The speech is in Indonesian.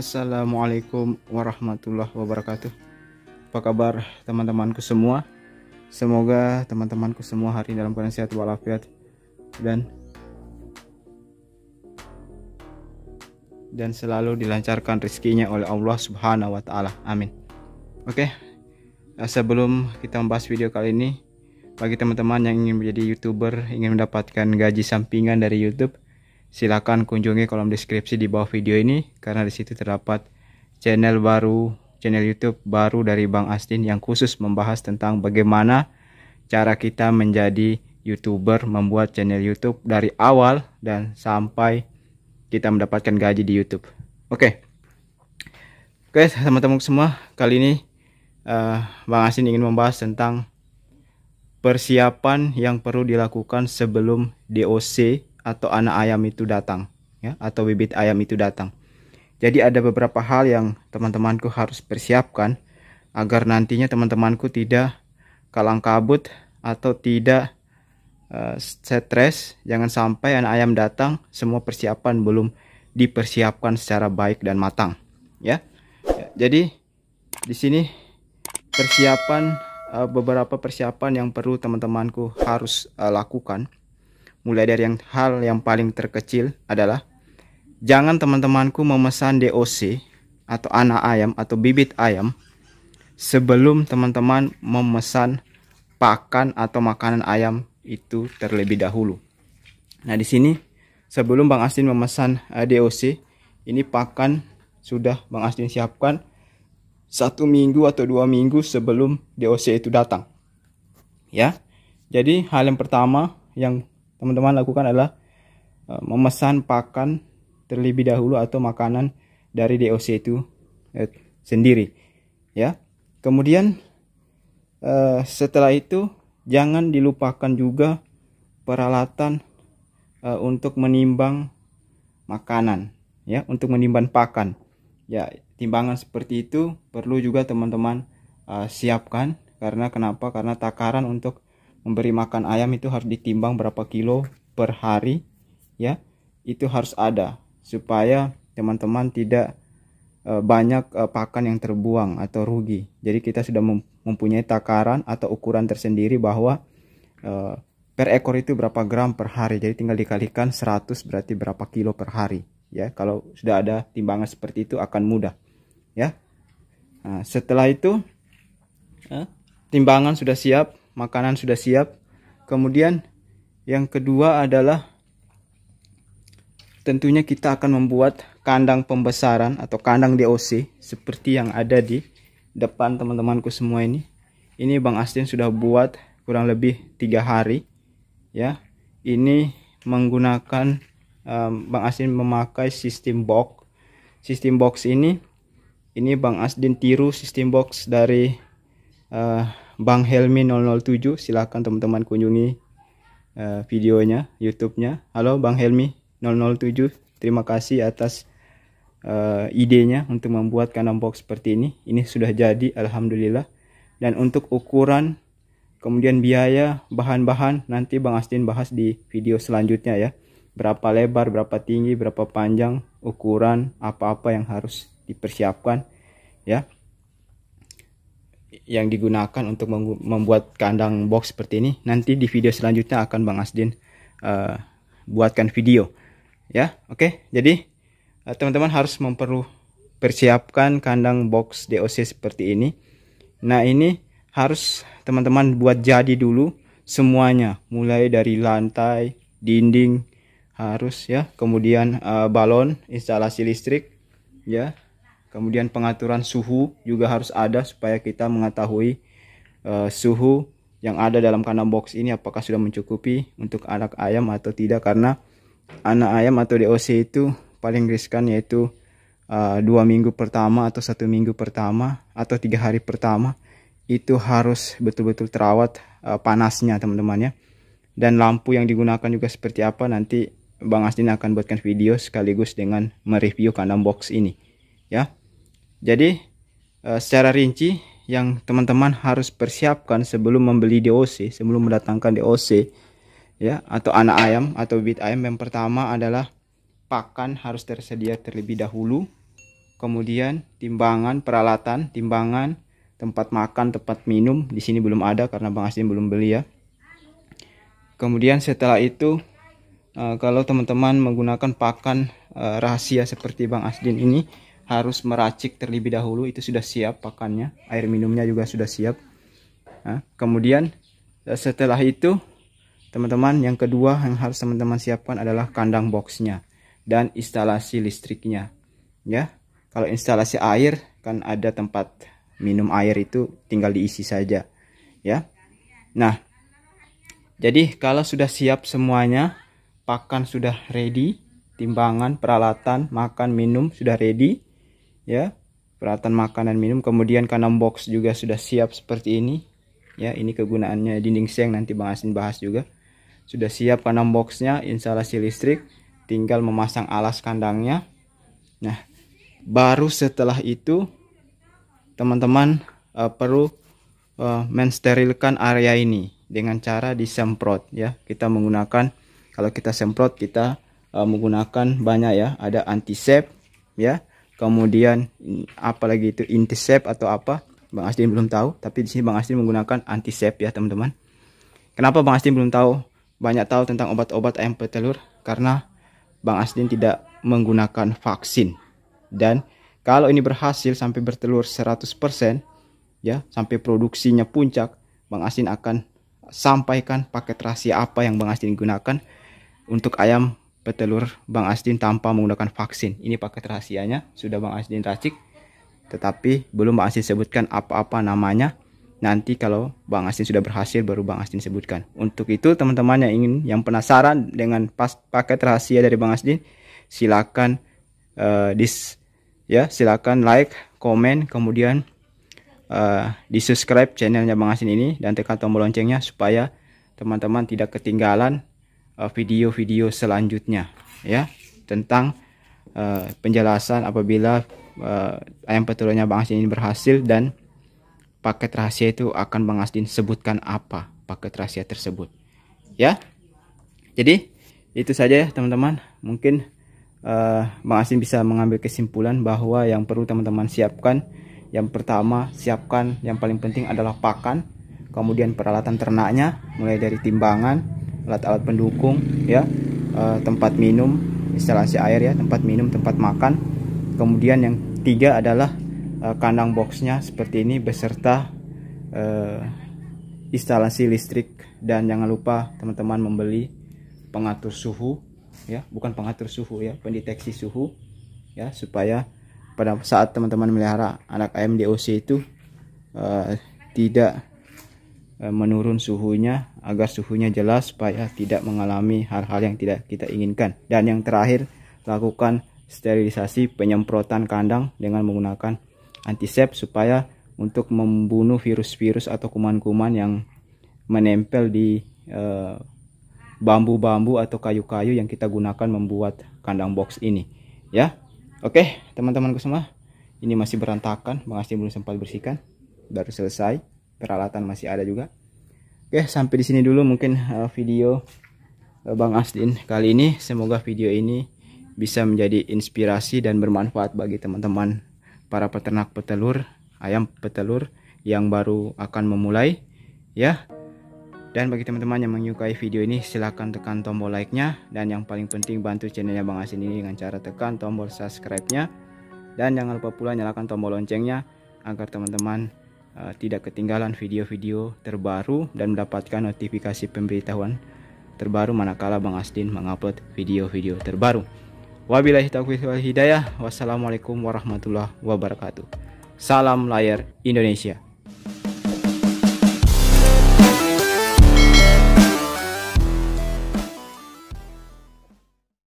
Assalamualaikum warahmatullahi wabarakatuh. Apa kabar teman-temanku semua? Semoga teman-temanku semua hari ini dalam keadaan sehat walafiat dan dan selalu dilancarkan rezekinya oleh Allah Subhanahu wa taala. Amin. Oke. Eh, sebelum kita membahas video kali ini, bagi teman-teman yang ingin menjadi YouTuber, ingin mendapatkan gaji sampingan dari YouTube, Silakan kunjungi kolom deskripsi di bawah video ini karena di situ terdapat channel baru, channel YouTube baru dari Bang Astin yang khusus membahas tentang bagaimana cara kita menjadi YouTuber, membuat channel YouTube dari awal dan sampai kita mendapatkan gaji di YouTube. Oke. Okay. Oke, okay, teman-teman semua, kali ini uh, Bang Astin ingin membahas tentang persiapan yang perlu dilakukan sebelum DOC atau anak ayam itu datang ya atau bibit ayam itu datang. Jadi ada beberapa hal yang teman-temanku harus persiapkan agar nantinya teman-temanku tidak kalang kabut atau tidak uh, stres. Jangan sampai anak ayam datang semua persiapan belum dipersiapkan secara baik dan matang ya. Jadi di sini persiapan eh, beberapa persiapan yang perlu teman-temanku harus eh, lakukan mulai dari yang hal yang paling terkecil adalah jangan teman-temanku memesan DOC atau anak ayam atau bibit ayam sebelum teman-teman memesan pakan atau makanan ayam itu terlebih dahulu. Nah, di sini sebelum Bang Astin memesan eh, DOC, ini pakan sudah Bang Astin siapkan satu minggu atau dua minggu sebelum DOC itu datang. Ya, jadi hal yang pertama yang teman-teman lakukan adalah e, memesan pakan terlebih dahulu atau makanan dari DOC itu e, sendiri ya kemudian e, setelah itu jangan dilupakan juga peralatan untuk menimbang makanan ya untuk menimbang pakan ya timbangan seperti itu perlu juga teman-teman siapkan karena kenapa karena takaran untuk memberi makan ayam itu harus ditimbang berapa kilo per hari ya itu harus ada supaya teman-teman tidak e, banyak e, pakan yang terbuang atau rugi jadi kita sudah mempunyai takaran atau ukuran tersendiri bahwa e, per ekor itu berapa gram per hari jadi tinggal dikalikan 100 berarti berapa kilo per hari ya kalau sudah ada timbangan seperti itu akan mudah ya nah, setelah itu timbangan sudah siap makanan sudah siap. Kemudian yang kedua adalah tentunya kita akan membuat kandang pembesaran atau kandang DOC seperti yang ada di depan teman-temanku semua ini. Ini Bang Astin sudah buat kurang lebih tiga hari ya. Ini menggunakan um, Bang Astin memakai sistem box. Sistem box ini ini Bang Asdin tiru sistem box dari uh, Bang Helmi 007 silahkan teman-teman kunjungi uh, videonya YouTube-nya halo Bang Helmi 007 terima kasih atas uh, idenya untuk membuat kanan box seperti ini ini sudah jadi Alhamdulillah dan untuk ukuran kemudian biaya bahan-bahan nanti Bang Astin bahas di video selanjutnya ya berapa lebar berapa tinggi berapa panjang ukuran apa-apa yang harus dipersiapkan ya yang digunakan untuk membuat kandang box seperti ini nanti di video selanjutnya akan Bang Asdin uh, buatkan video ya oke okay? jadi eh, teman-teman uh, harus memperlu persiapkan kandang box DOC seperti ini nah ini harus teman-teman buat jadi dulu semuanya mulai dari lantai dinding harus ya kemudian uh, balon instalasi listrik ya Kemudian pengaturan suhu juga harus ada supaya kita mengetahui uh, suhu yang ada dalam kandang box ini apakah sudah mencukupi untuk anak ayam atau tidak karena anak ayam atau DOC itu paling riskan yaitu eh, dua minggu pertama atau satu minggu pertama atau tiga hari pertama itu harus betul-betul terawat uh, panasnya teman-teman ya dan lampu yang digunakan juga seperti apa nanti Bang Asdin akan buatkan video sekaligus dengan mereview kandang box ini ya jadi eh, secara rinci yang teman-teman harus persiapkan sebelum membeli DOC, sebelum mendatangkan DOC ya atau anak ayam atau bibit ayam yang pertama adalah pakan harus tersedia terlebih dahulu. Kemudian timbangan, peralatan, timbangan, tempat makan, tempat minum di sini belum ada karena Bang Asin belum beli ya. Kemudian setelah itu eh, kalau teman-teman menggunakan pakan eh, rahasia seperti Bang Asdin ini harus meracik terlebih dahulu itu sudah siap pakannya air minumnya juga sudah siap nah, kemudian eh, setelah itu teman-teman yang kedua yang harus teman-teman siapkan adalah kandang boxnya dan instalasi listriknya ya kalau instalasi air kan ada tempat minum air itu tinggal diisi saja ya nah jadi kalau sudah siap semuanya pakan sudah ready timbangan peralatan makan minum sudah ready ya peralatan makan dan minum kemudian kanan box juga sudah siap seperti ini ya ini kegunaannya dinding siang nanti Bang Asin bahas juga sudah siap kanan boxnya instalasi listrik tinggal memasang alas kandangnya nah baru setelah itu teman-teman uh, perlu uh, mensterilkan area ini dengan cara disemprot ya kita menggunakan kalau kita semprot kita uh, menggunakan banyak ya ada antisep ya kemudian apalagi itu intercept atau apa Bang Asdin belum tahu tapi di sini Bang Asdin menggunakan antisep ya teman-teman kenapa Bang Asdin belum tahu banyak tahu tentang obat-obat ayam petelur karena Bang Asdin tidak menggunakan vaksin dan kalau ini berhasil sampai bertelur 100% ya sampai produksinya puncak Bang Asdin akan sampaikan paket rahasia apa yang Bang Asdin gunakan untuk ayam petelur Bang Asdin tanpa menggunakan vaksin. Ini paket rahasianya, sudah Bang Asdin racik. Tetapi belum Bang Asdin sebutkan apa-apa namanya. Nanti kalau Bang Asdin sudah berhasil baru Bang Asdin sebutkan. Untuk itu teman-teman yang ingin yang penasaran dengan pas paket rahasia dari Bang Asdin, silakan uh, dis ya, silakan like, komen, kemudian uh, eh, di subscribe channelnya Bang Asdin ini dan tekan tombol loncengnya supaya teman-teman tidak ketinggalan Uh, video-video selanjutnya ya tentang uh, penjelasan apabila uh, ayam petelurnya Bang Asdin ini berhasil dan paket rahasia itu akan Bang Asdin sebutkan apa paket rahasia tersebut ya jadi itu saja ya teman-teman mungkin uh, Bang Asdin bisa mengambil kesimpulan bahwa yang perlu teman-teman siapkan yang pertama siapkan yang paling penting adalah pakan kemudian peralatan ternaknya mulai dari timbangan alat-alat pendukung ya eh, tempat minum instalasi air ya tempat minum tempat makan kemudian yang tiga adalah eh, kandang boxnya seperti ini beserta eh, instalasi listrik dan jangan lupa teman-teman membeli pengatur suhu ya bukan pengatur suhu ya pendeteksi suhu ya supaya pada saat teman-teman melihara anak ayam DOC itu uh, tidak Eh, menurun suhunya agar suhunya jelas supaya tidak mengalami hal-hal yang tidak kita inginkan. Dan yang terakhir, lakukan sterilisasi penyemprotan kandang dengan menggunakan antisep supaya untuk membunuh virus-virus atau kuman-kuman yang menempel di eh, bambu-bambu eh, atau kayu-kayu yang kita gunakan membuat kandang box ini. Ya. Oke, teman teman semua, ini masih berantakan, masih belum sempat bersihkan, baru selesai peralatan masih ada juga Oke, sampai di sini dulu mungkin eh, video eh, Bang Asdin kali ini. Semoga video ini bisa menjadi inspirasi dan bermanfaat bagi teman-teman para peternak petelur, ayam petelur yang baru akan memulai ya. Dan bagi teman-teman yang menyukai video ini silahkan tekan tombol like-nya dan yang paling penting bantu channelnya Bang Asin ini dengan cara tekan tombol subscribe-nya dan jangan lupa pula nyalakan tombol loncengnya agar teman-teman Eh, tidak ketinggalan video-video terbaru dan mendapatkan notifikasi pemberitahuan terbaru manakala Bang Asdin mengupload video-video terbaru. Wabillahi taufiq wal hidayah. Wassalamualaikum warahmatullahi wabarakatuh. Salam layar Indonesia.